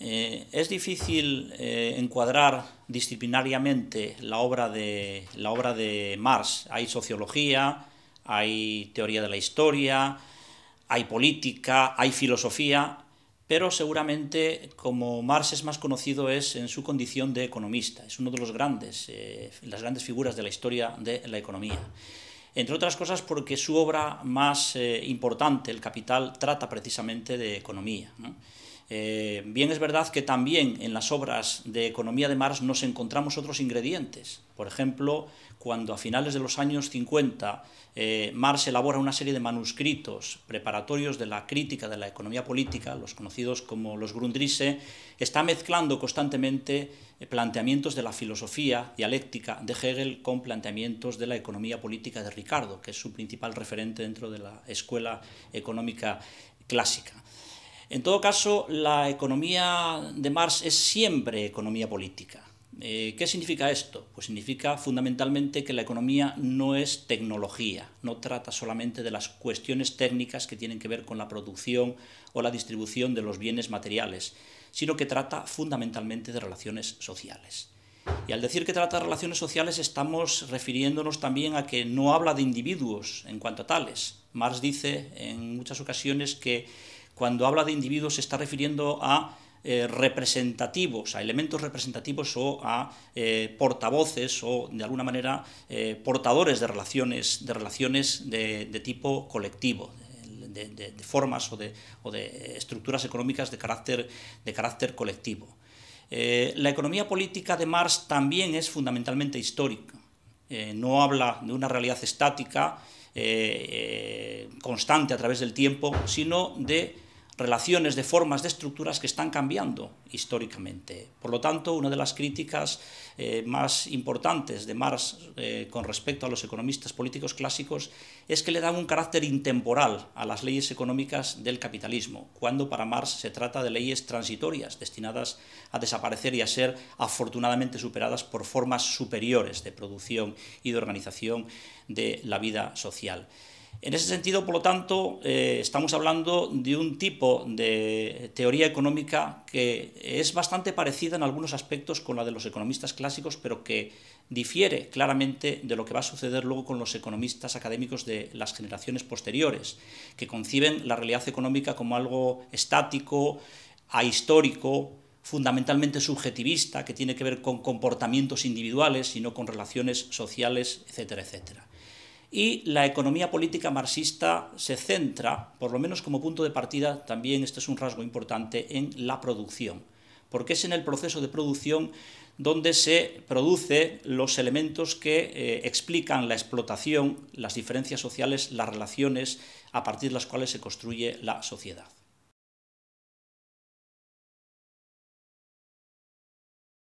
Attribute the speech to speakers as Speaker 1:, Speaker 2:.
Speaker 1: Eh, es difícil eh, encuadrar disciplinariamente la obra, de, la obra de Marx. Hay sociología, hay teoría de la historia, hay política, hay filosofía, pero seguramente como Marx es más conocido es en su condición de economista. Es uno de los grandes, eh, las grandes figuras de la historia de la economía. Entre otras cosas porque su obra más importante, El Capital, trata precisamente de economía. Eh, bien es verdad que también en las obras de economía de Marx nos encontramos otros ingredientes. Por ejemplo, cuando a finales de los años 50 eh, Marx elabora una serie de manuscritos preparatorios de la crítica de la economía política, los conocidos como los Grundrisse, está mezclando constantemente eh, planteamientos de la filosofía dialéctica de Hegel con planteamientos de la economía política de Ricardo, que es su principal referente dentro de la escuela económica clásica. En todo caso, la economía de Marx es siempre economía política. Eh, ¿Qué significa esto? Pues significa fundamentalmente que la economía no es tecnología, no trata solamente de las cuestiones técnicas que tienen que ver con la producción o la distribución de los bienes materiales, sino que trata fundamentalmente de relaciones sociales. Y al decir que trata de relaciones sociales estamos refiriéndonos también a que no habla de individuos en cuanto a tales. Marx dice en muchas ocasiones que cuando habla de individuos se está refiriendo a eh, representativos, a elementos representativos o a eh, portavoces o de alguna manera eh, portadores de relaciones de, relaciones de, tipo colectivo. De, formas o, de, estructuras económicas de carácter, de carácter colectivo. la economía política de Marx también es fundamentalmente histórica. no habla de una realidad estática, constante a través del tiempo, sino de relaciones, de formas, de estructuras que están cambiando históricamente. Por lo tanto, una de las críticas eh, más importantes de Marx eh, con respecto a los economistas políticos clásicos es que le dan un carácter intemporal a las leyes económicas del capitalismo, cuando para Marx se trata de leyes transitorias destinadas a desaparecer y a ser afortunadamente superadas por formas superiores de producción y de organización de la vida social. En ese sentido, por lo tanto, eh, estamos hablando de un tipo de teoría económica que es bastante parecida en algunos aspectos con la de los economistas clásicos, pero que difiere claramente de lo que va a suceder luego con los economistas académicos de las generaciones posteriores, que conciben la realidad económica como algo estático, ahistórico, fundamentalmente subjetivista, que tiene que ver con comportamientos individuales y no con relaciones sociales, etcétera, etcétera y la economía política marxista se centra, por lo menos como punto de partida, también este es un rasgo importante, en la producción, porque es en el proceso de producción donde se producen los elementos que eh, explican la explotación, las diferencias sociales, las relaciones a partir de las cuales se construye la sociedad.